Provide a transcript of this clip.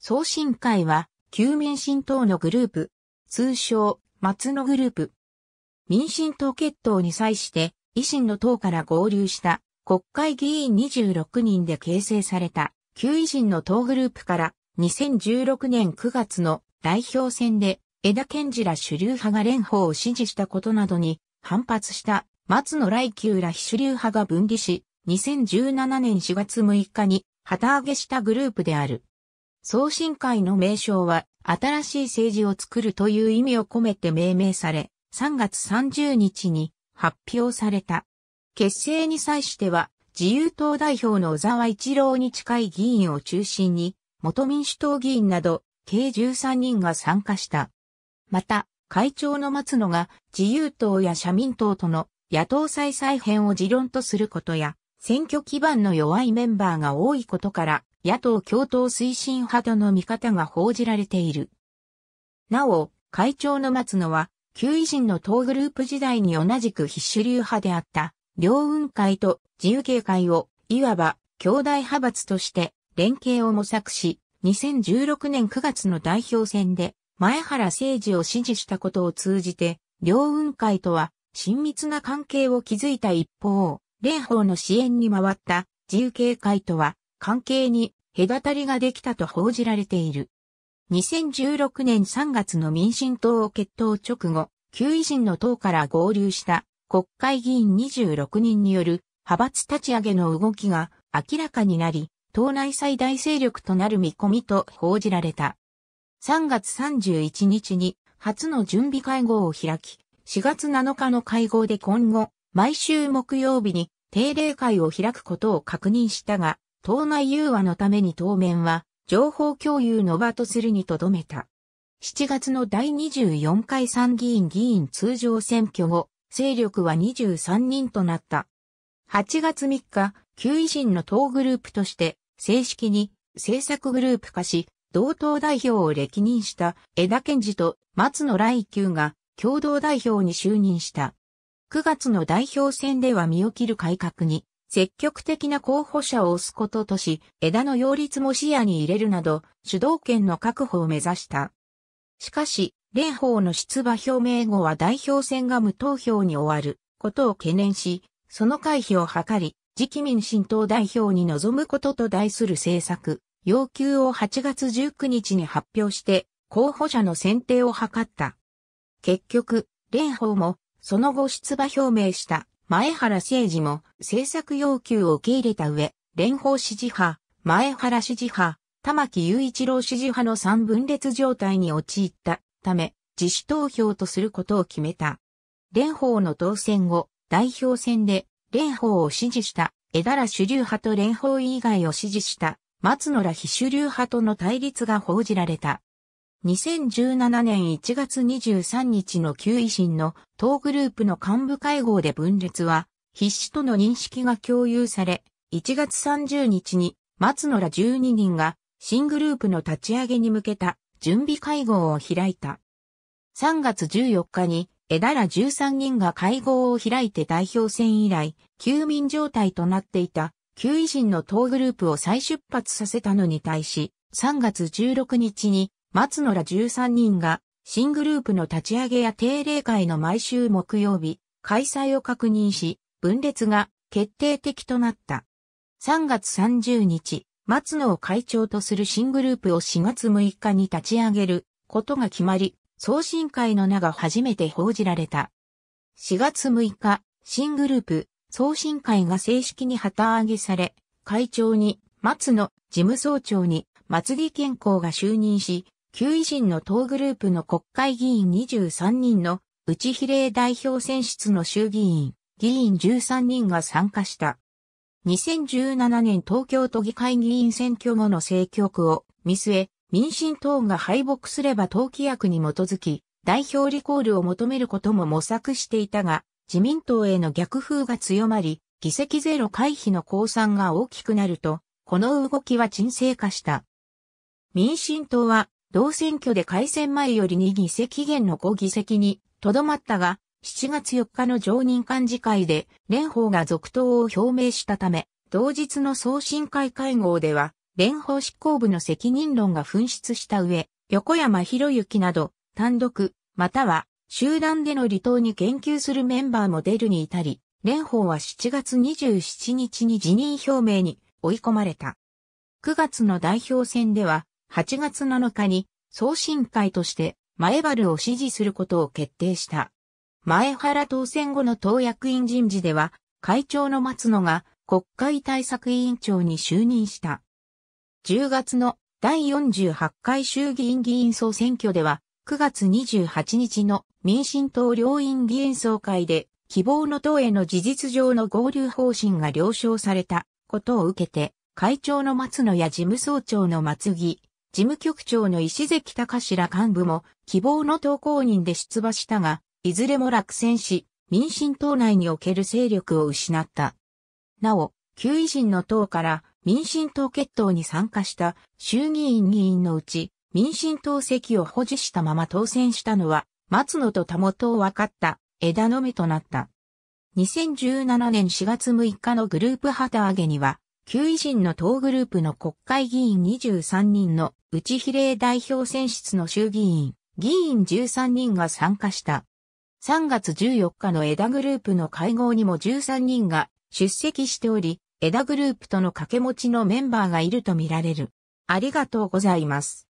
総信会は、旧民進党のグループ、通称、松野グループ。民進党決闘に際して、維新の党から合流した国会議員26人で形成された旧維新の党グループから2016年9月の代表選で枝健治ら主流派が連邦を支持したことなどに反発した松野来久ら非主流派が分離し2017年4月6日に旗揚げしたグループである。総審会の名称は、新しい政治を作るという意味を込めて命名され、3月30日に発表された。結成に際しては、自由党代表の小沢一郎に近い議員を中心に、元民主党議員など、計13人が参加した。また、会長の松野が自由党や社民党との野党再再編を持論とすることや、選挙基盤の弱いメンバーが多いことから、野党共闘推進派との見方が報じられている。なお、会長の松野は、旧維新の党グループ時代に同じく必修流派であった、両運会と自由形会を、いわば、兄弟派閥として連携を模索し、2016年9月の代表選で、前原誠治を支持したことを通じて、両運会とは親密な関係を築いた一方、蓮舫の支援に回った自由形会とは関係に隔たりができたと報じられている。2016年3月の民進党を決闘直後、旧維新の党から合流した国会議員26人による派閥立ち上げの動きが明らかになり、党内最大勢力となる見込みと報じられた。3月31日に初の準備会合を開き、4月7日の会合で今後、毎週木曜日に定例会を開くことを確認したが、党内融和のために当面は、情報共有の場とするにとどめた。7月の第24回参議院議員通常選挙後、勢力は23人となった。8月3日、旧維新の党グループとして、正式に政策グループ化し、同党代表を歴任した江田健二と松野来久が共同代表に就任した。9月の代表選では身を切る改革に積極的な候補者を推すこととし、枝の擁立も視野に入れるなど、主導権の確保を目指した。しかし、蓮舫の出馬表明後は代表選が無投票に終わることを懸念し、その回避を図り、次期民進党代表に臨むことと題する政策、要求を8月19日に発表して、候補者の選定を図った。結局、蓮舫も、その後出馬表明した。前原誠二も政策要求を受け入れた上、連邦支持派、前原支持派、玉木雄一郎支持派の三分裂状態に陥ったため、自主投票とすることを決めた。蓮舫の当選後、代表選で、蓮舫を支持した、枝良主流派と蓮舫以外を支持した、松野ら非主流派との対立が報じられた。2017年1月23日の旧維新の党グループの幹部会合で分裂は必死との認識が共有され、1月30日に松野ら12人が新グループの立ち上げに向けた準備会合を開いた。3月14日に枝ら13人が会合を開いて代表選以来、休眠状態となっていた旧維新の党グループを再出発させたのに対し、3月16日に松野ら13人が、新グループの立ち上げや定例会の毎週木曜日、開催を確認し、分裂が決定的となった。3月30日、松野を会長とする新グループを4月6日に立ち上げることが決まり、送信会の名が初めて報じられた。4月6日、新グループ、送信会が正式に旗揚げされ、会長に松野、事務総長に松木健康が就任し、旧維新の党グループの国会議員23人のうち比例代表選出の衆議院、議員13人が参加した。2017年東京都議会議員選挙後の政局を見据え、民進党が敗北すれば党規約に基づき、代表リコールを求めることも模索していたが、自民党への逆風が強まり、議席ゼロ回避の公算が大きくなると、この動きは沈静化した。民進党は同選挙で改選前より2議席減の5議席にとどまったが、7月4日の常任幹事会で、蓮舫が続投を表明したため、同日の総審会会合では、蓮舫執行部の責任論が紛失した上、横山博之など、単独、または、集団での離党に研究するメンバーも出るに至り、蓮舫は7月27日に辞任表明に追い込まれた。9月の代表選では、8月7日に送信会として前原を支持することを決定した。前原当選後の党役員人事では、会長の松野が国会対策委員長に就任した。10月の第48回衆議院議員総選挙では、9月28日の民進党両院議員総会で、希望の党への事実上の合流方針が了承されたことを受けて、会長の松野や事務総長の松木、事務局長の石関隆ら幹部も希望の投稿人で出馬したが、いずれも落選し、民進党内における勢力を失った。なお、旧維新の党から民進党決闘に参加した衆議院議員のうち、民進党席を保持したまま当選したのは、松野と田元を分かった枝の目となった。2017年4月6日のグループ旗揚げには、旧維新の党グループの国会議員23人の内比例代表選出の衆議院、議員13人が参加した。3月14日の枝グループの会合にも13人が出席しており、枝グループとの掛け持ちのメンバーがいるとみられる。ありがとうございます。